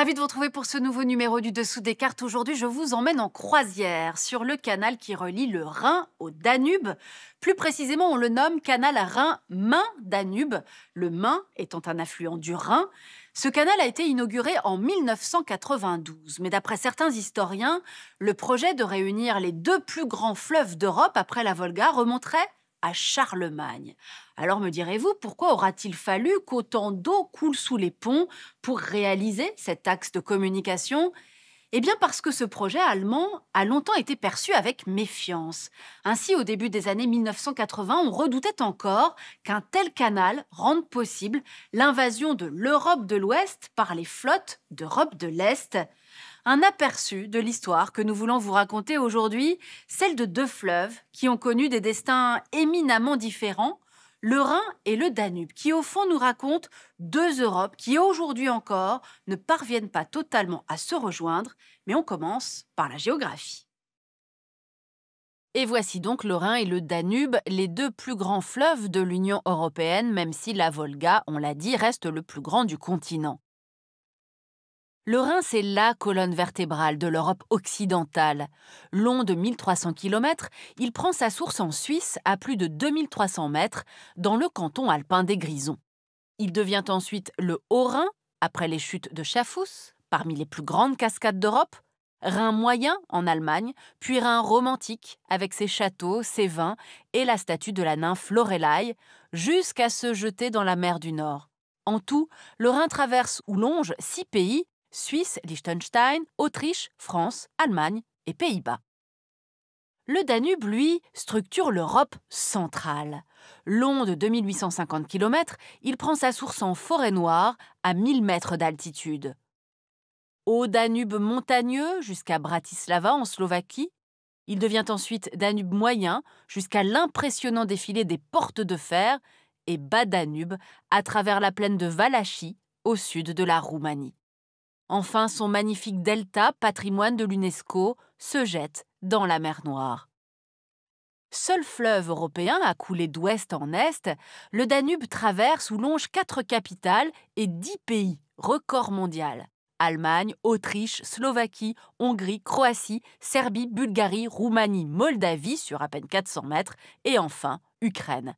Ravie de vous retrouver pour ce nouveau numéro du Dessous des cartes. Aujourd'hui, je vous emmène en croisière sur le canal qui relie le Rhin au Danube. Plus précisément, on le nomme canal Rhin-Main-Danube, le Main étant un affluent du Rhin. Ce canal a été inauguré en 1992, mais d'après certains historiens, le projet de réunir les deux plus grands fleuves d'Europe après la Volga remonterait à Charlemagne. Alors me direz-vous, pourquoi aura-t-il fallu qu'autant d'eau coule sous les ponts pour réaliser cet axe de communication eh bien parce que ce projet allemand a longtemps été perçu avec méfiance. Ainsi, au début des années 1980, on redoutait encore qu'un tel canal rende possible l'invasion de l'Europe de l'Ouest par les flottes d'Europe de l'Est un aperçu de l'histoire que nous voulons vous raconter aujourd'hui, celle de deux fleuves qui ont connu des destins éminemment différents, le Rhin et le Danube, qui au fond nous racontent deux Europes qui aujourd'hui encore ne parviennent pas totalement à se rejoindre, mais on commence par la géographie. Et voici donc le Rhin et le Danube, les deux plus grands fleuves de l'Union européenne, même si la Volga, on l'a dit, reste le plus grand du continent. Le Rhin, c'est la colonne vertébrale de l'Europe occidentale. Long de 1300 km, il prend sa source en Suisse à plus de 2300 mètres, dans le canton alpin des Grisons. Il devient ensuite le Haut-Rhin, après les chutes de Schaffhouse, parmi les plus grandes cascades d'Europe, Rhin moyen en Allemagne, puis Rhin romantique, avec ses châteaux, ses vins et la statue de la nymphe Lorelai, jusqu'à se jeter dans la mer du Nord. En tout, le Rhin traverse ou longe six pays Suisse, Liechtenstein, Autriche, France, Allemagne et Pays-Bas. Le Danube, lui, structure l'Europe centrale. Long de 2850 km, il prend sa source en forêt noire, à 1000 mètres d'altitude. Au Danube montagneux, jusqu'à Bratislava en Slovaquie, il devient ensuite Danube moyen, jusqu'à l'impressionnant défilé des portes de fer, et bas Danube, à travers la plaine de Valachie, au sud de la Roumanie. Enfin, son magnifique delta, patrimoine de l'UNESCO, se jette dans la mer Noire. Seul fleuve européen à couler d'ouest en est, le Danube traverse ou longe quatre capitales et dix pays, record mondial. Allemagne, Autriche, Slovaquie, Hongrie, Croatie, Serbie, Bulgarie, Roumanie, Moldavie sur à peine 400 mètres, et enfin Ukraine.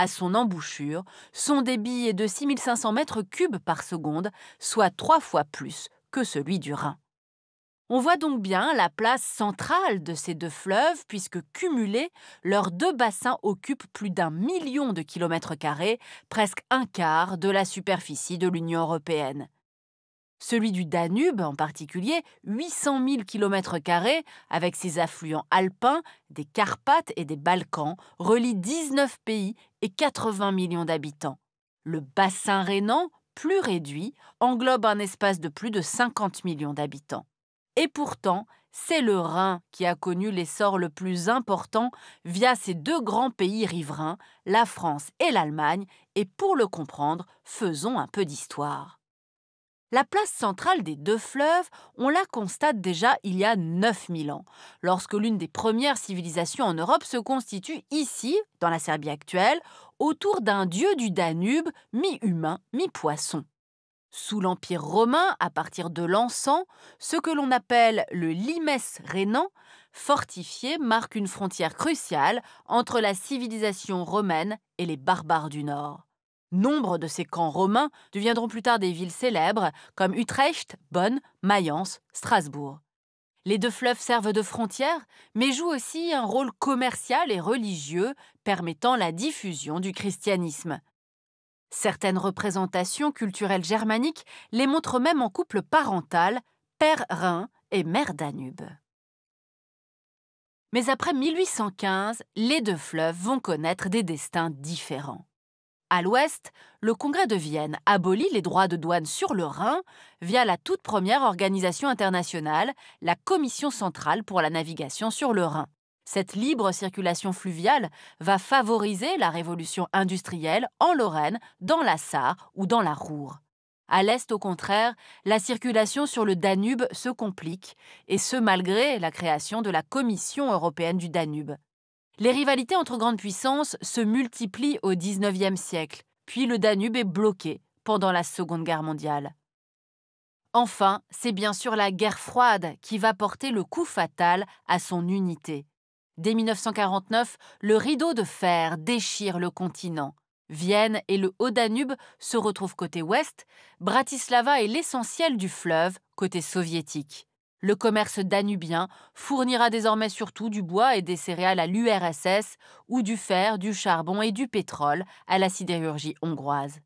À son embouchure, son débit est de 6500 mètres cubes par seconde, soit trois fois plus que celui du Rhin. On voit donc bien la place centrale de ces deux fleuves, puisque cumulés, leurs deux bassins occupent plus d'un million de kilomètres carrés, presque un quart de la superficie de l'Union européenne. Celui du Danube, en particulier, 800 000 km avec ses affluents alpins, des Carpates et des Balkans, relie 19 pays et 80 millions d'habitants. Le bassin rhénan, plus réduit, englobe un espace de plus de 50 millions d'habitants. Et pourtant, c'est le Rhin qui a connu l'essor le plus important via ses deux grands pays riverains, la France et l'Allemagne, et pour le comprendre, faisons un peu d'histoire. La place centrale des deux fleuves, on la constate déjà il y a 9000 ans, lorsque l'une des premières civilisations en Europe se constitue ici, dans la Serbie actuelle, autour d'un dieu du Danube, mi-humain, mi-poisson. Sous l'Empire romain, à partir de l'encens, ce que l'on appelle le limes rhénan, fortifié, marque une frontière cruciale entre la civilisation romaine et les barbares du Nord. Nombre de ces camps romains deviendront plus tard des villes célèbres comme Utrecht, Bonn, Mayence, Strasbourg. Les deux fleuves servent de frontières, mais jouent aussi un rôle commercial et religieux permettant la diffusion du christianisme. Certaines représentations culturelles germaniques les montrent même en couple parental, père Rhin et mère Danube. Mais après 1815, les deux fleuves vont connaître des destins différents. À l'ouest, le Congrès de Vienne abolit les droits de douane sur le Rhin via la toute première organisation internationale, la Commission centrale pour la navigation sur le Rhin. Cette libre circulation fluviale va favoriser la révolution industrielle en Lorraine, dans la Sarre ou dans la Roure. À l'est, au contraire, la circulation sur le Danube se complique, et ce malgré la création de la Commission européenne du Danube. Les rivalités entre grandes puissances se multiplient au XIXe siècle, puis le Danube est bloqué pendant la Seconde Guerre mondiale. Enfin, c'est bien sûr la guerre froide qui va porter le coup fatal à son unité. Dès 1949, le rideau de fer déchire le continent. Vienne et le Haut-Danube se retrouvent côté ouest, Bratislava est l'essentiel du fleuve côté soviétique. Le commerce danubien fournira désormais surtout du bois et des céréales à l'URSS ou du fer, du charbon et du pétrole à la sidérurgie hongroise.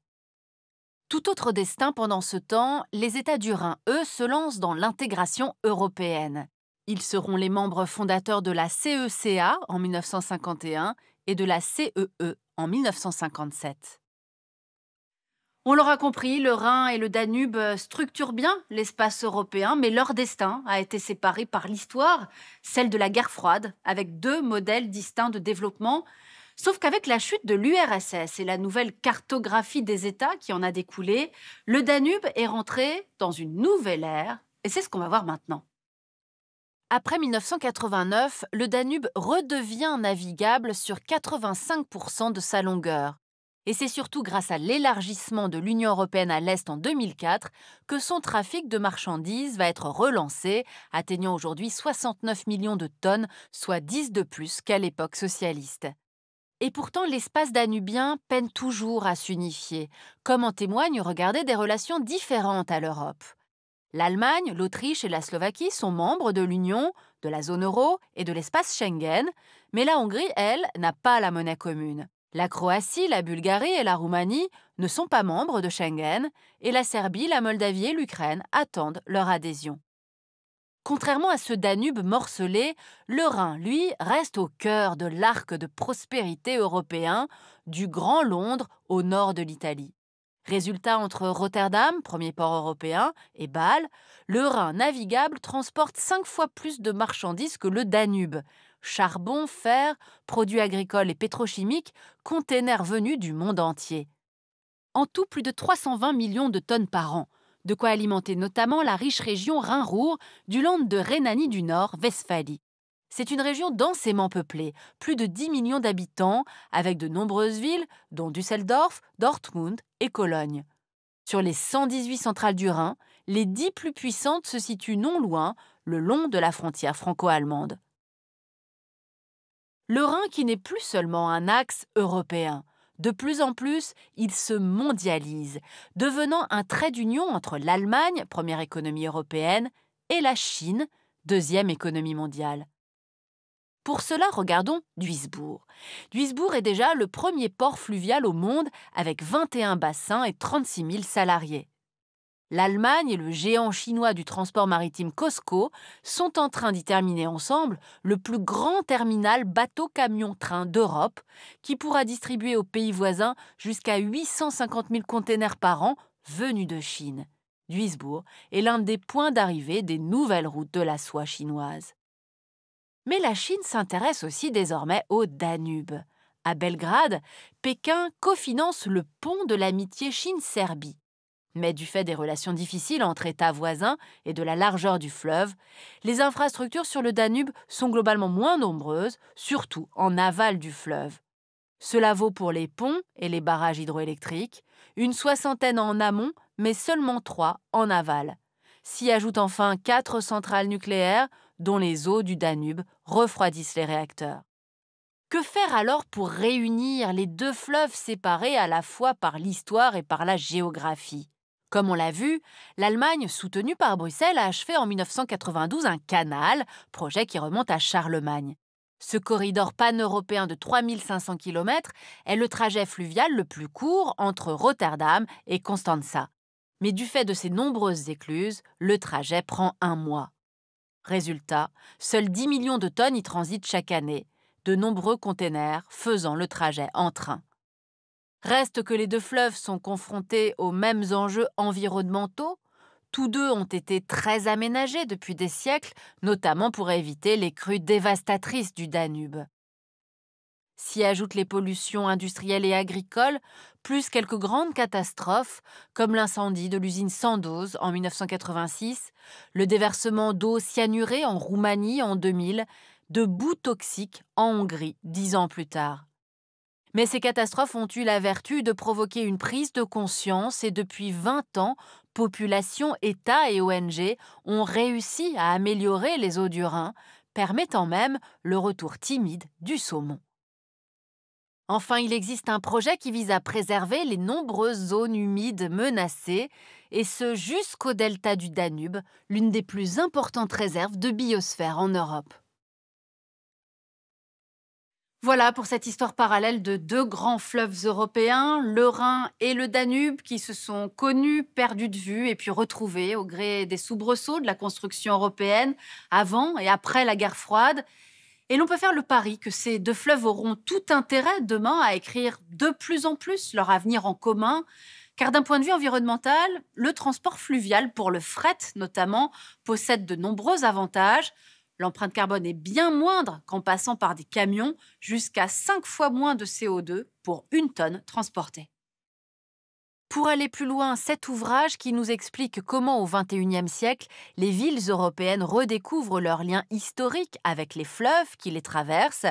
Tout autre destin pendant ce temps, les États du Rhin, eux, se lancent dans l'intégration européenne. Ils seront les membres fondateurs de la CECA en 1951 et de la CEE e en 1957. On l'aura compris, le Rhin et le Danube structurent bien l'espace européen, mais leur destin a été séparé par l'histoire, celle de la guerre froide, avec deux modèles distincts de développement. Sauf qu'avec la chute de l'URSS et la nouvelle cartographie des États qui en a découlé, le Danube est rentré dans une nouvelle ère, et c'est ce qu'on va voir maintenant. Après 1989, le Danube redevient navigable sur 85% de sa longueur et c'est surtout grâce à l'élargissement de l'Union européenne à l'Est en 2004 que son trafic de marchandises va être relancé, atteignant aujourd'hui 69 millions de tonnes, soit 10 de plus qu'à l'époque socialiste. Et pourtant, l'espace danubien peine toujours à s'unifier, comme en témoignent, regarder des relations différentes à l'Europe. L'Allemagne, l'Autriche et la Slovaquie sont membres de l'Union, de la zone euro et de l'espace Schengen, mais la Hongrie, elle, n'a pas la monnaie commune. La Croatie, la Bulgarie et la Roumanie ne sont pas membres de Schengen et la Serbie, la Moldavie et l'Ukraine attendent leur adhésion. Contrairement à ce Danube morcelé, le Rhin, lui, reste au cœur de l'arc de prospérité européen du Grand Londres au nord de l'Italie. Résultat entre Rotterdam, premier port européen, et Bâle, le Rhin navigable transporte cinq fois plus de marchandises que le Danube, charbon, fer, produits agricoles et pétrochimiques, containers venus du monde entier. En tout, plus de 320 millions de tonnes par an, de quoi alimenter notamment la riche région Rhin-Ruhr du land de Rhénanie du Nord, Westphalie. C'est une région densément peuplée, plus de 10 millions d'habitants, avec de nombreuses villes, dont Düsseldorf, Dortmund et Cologne. Sur les 118 centrales du Rhin, les 10 plus puissantes se situent non loin, le long de la frontière franco-allemande. Le Rhin qui n'est plus seulement un axe européen. De plus en plus, il se mondialise, devenant un trait d'union entre l'Allemagne, première économie européenne, et la Chine, deuxième économie mondiale. Pour cela, regardons Duisbourg. Duisbourg est déjà le premier port fluvial au monde avec 21 bassins et 36 000 salariés l'Allemagne et le géant chinois du transport maritime Costco sont en train d'y terminer ensemble le plus grand terminal bateau-camion-train d'Europe, qui pourra distribuer aux pays voisins jusqu'à 850 000 containers par an venus de Chine. Duisbourg est l'un des points d'arrivée des nouvelles routes de la soie chinoise. Mais la Chine s'intéresse aussi désormais au Danube. À Belgrade, Pékin cofinance le pont de l'amitié Chine-Serbie. Mais du fait des relations difficiles entre États voisins et de la largeur du fleuve, les infrastructures sur le Danube sont globalement moins nombreuses, surtout en aval du fleuve. Cela vaut pour les ponts et les barrages hydroélectriques, une soixantaine en amont, mais seulement trois en aval. S'y ajoutent enfin quatre centrales nucléaires dont les eaux du Danube refroidissent les réacteurs. Que faire alors pour réunir les deux fleuves séparés à la fois par l'histoire et par la géographie comme on l'a vu, l'Allemagne, soutenue par Bruxelles, a achevé en 1992 un canal, projet qui remonte à Charlemagne. Ce corridor pan-européen de 3500 km est le trajet fluvial le plus court entre Rotterdam et Constanza. Mais du fait de ses nombreuses écluses, le trajet prend un mois. Résultat, seuls 10 millions de tonnes y transitent chaque année, de nombreux containers faisant le trajet en train. Reste que les deux fleuves sont confrontés aux mêmes enjeux environnementaux. Tous deux ont été très aménagés depuis des siècles, notamment pour éviter les crues dévastatrices du Danube. S'y ajoutent les pollutions industrielles et agricoles, plus quelques grandes catastrophes, comme l'incendie de l'usine Sandoz en 1986, le déversement d'eau cyanurée en Roumanie en 2000, de boue toxique en Hongrie dix ans plus tard. Mais ces catastrophes ont eu la vertu de provoquer une prise de conscience et depuis 20 ans, populations, État et ONG ont réussi à améliorer les eaux du Rhin, permettant même le retour timide du saumon. Enfin, il existe un projet qui vise à préserver les nombreuses zones humides menacées, et ce jusqu'au delta du Danube, l'une des plus importantes réserves de biosphère en Europe. Voilà pour cette histoire parallèle de deux grands fleuves européens, le Rhin et le Danube, qui se sont connus, perdus de vue et puis retrouvés au gré des soubresauts de la construction européenne avant et après la guerre froide. Et l'on peut faire le pari que ces deux fleuves auront tout intérêt demain à écrire de plus en plus leur avenir en commun, car d'un point de vue environnemental, le transport fluvial pour le fret notamment possède de nombreux avantages. L'empreinte carbone est bien moindre qu'en passant par des camions, jusqu'à 5 fois moins de CO2 pour une tonne transportée. Pour aller plus loin, cet ouvrage qui nous explique comment au XXIe siècle, les villes européennes redécouvrent leur lien historique avec les fleuves qui les traversent.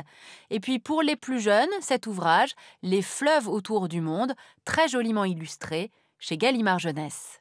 Et puis pour les plus jeunes, cet ouvrage, Les fleuves autour du monde, très joliment illustré, chez Gallimard Jeunesse.